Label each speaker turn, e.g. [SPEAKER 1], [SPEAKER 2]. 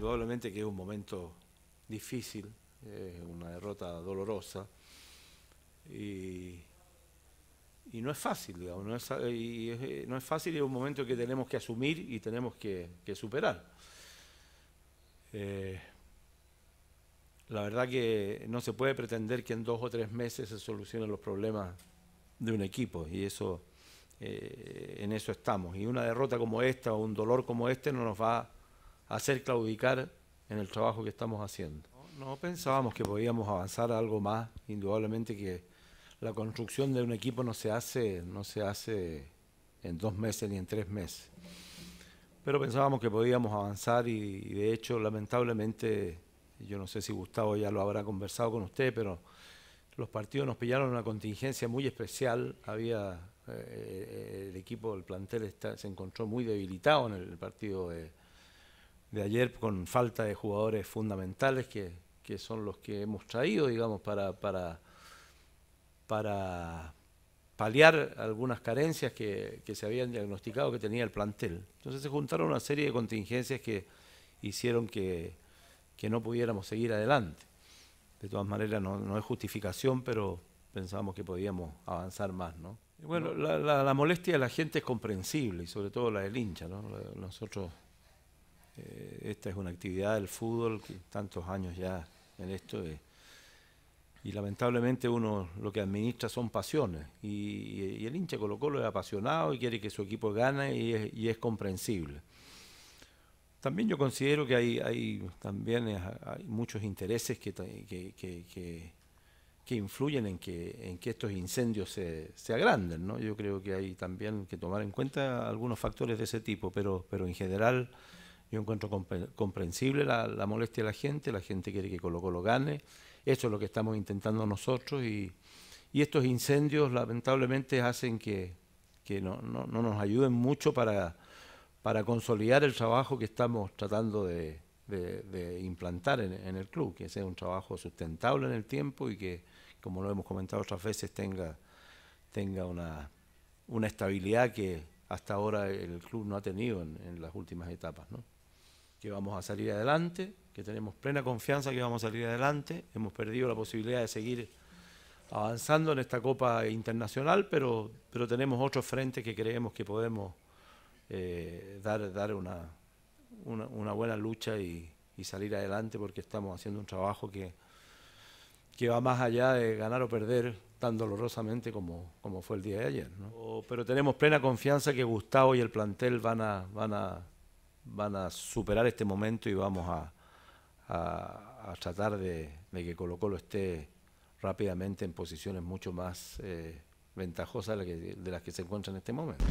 [SPEAKER 1] indudablemente que es un momento difícil, es una derrota dolorosa y, no es fácil, digamos, eh, no es, fácil y es un momento que tenemos que asumir y tenemos que, superar. Eh, la verdad que no se puede pretender que en dos o tres meses se solucionen los problemas de un equipo y eso eh, en eso estamos. Y una derrota como esta o un dolor como este no nos va a hacer claudicar en el trabajo que estamos haciendo. No, pensábamos que podíamos avanzar algo más, indudablemente que la construcción de un equipo no se hace, no se hace en dos meses ni en tres meses. Pero pensábamos que podíamos avanzar y, de hecho, lamentablemente, yo no sé si Gustavo ya lo habrá conversado con usted, pero los partidos nos pillaron una contingencia muy especial. Había eh, eh, el equipo, el plantel se encontró muy debilitado en el partido de, de ayer con falta de jugadores fundamentales que, son los que hemos traído, digamos, para, para, para paliar algunas carencias que, se habían diagnosticado que tenía el plantel. Entonces se juntaron una serie de contingencias que hicieron que, que no pudiéramos seguir adelante. De todas maneras, no, es justificación, pero pensábamos que podíamos avanzar más, ¿no? Bueno, la, molestia de la gente es comprensible y sobre todo la del hincha, ¿no? Nosotros eh, esta es una actividad del fútbol, que tantos años ya en esto. Eh, y lamentablemente uno lo que administra son pasiones. Y, el hincha Colo Colo es apasionado y quiere que su equipo gane y es, comprensible. También yo considero que hay, hay también eh, hay muchos intereses que, que, que, que, influyen en que, en que estos incendios se, se agranden. ¿no? Yo creo que hay también que tomar en cuenta algunos factores de ese tipo, pero, pero en general yo encuentro comprensible la, molestia de la gente, la gente quiere que Colo Colo gane, eso es lo que estamos intentando nosotros y, estos incendios lamentablemente hacen que, no, nos ayuden mucho para, para consolidar el trabajo que estamos tratando de, implantar en, el club, que sea un trabajo sustentable en el tiempo y que, como lo hemos comentado otras veces, tenga, tenga una, una estabilidad que hasta ahora el club no ha tenido en, en las últimas etapas. ¿no? que vamos a salir adelante, que tenemos plena confianza que vamos a salir adelante. Hemos perdido la posibilidad de seguir avanzando en esta Copa Internacional, pero, pero tenemos otros frentes que creemos que podemos eh, dar, dar una, buena lucha y, salir adelante porque estamos haciendo un trabajo que, que va más allá de ganar o perder tan dolorosamente como, como fue el día de ayer. pero tenemos plena confianza que Gustavo y el plantel van a, van a van a superar este momento y vamos a, tratar de, que Colo Colo esté rápidamente en posiciones mucho más eh, ventajosas de las que se encuentra en este momento.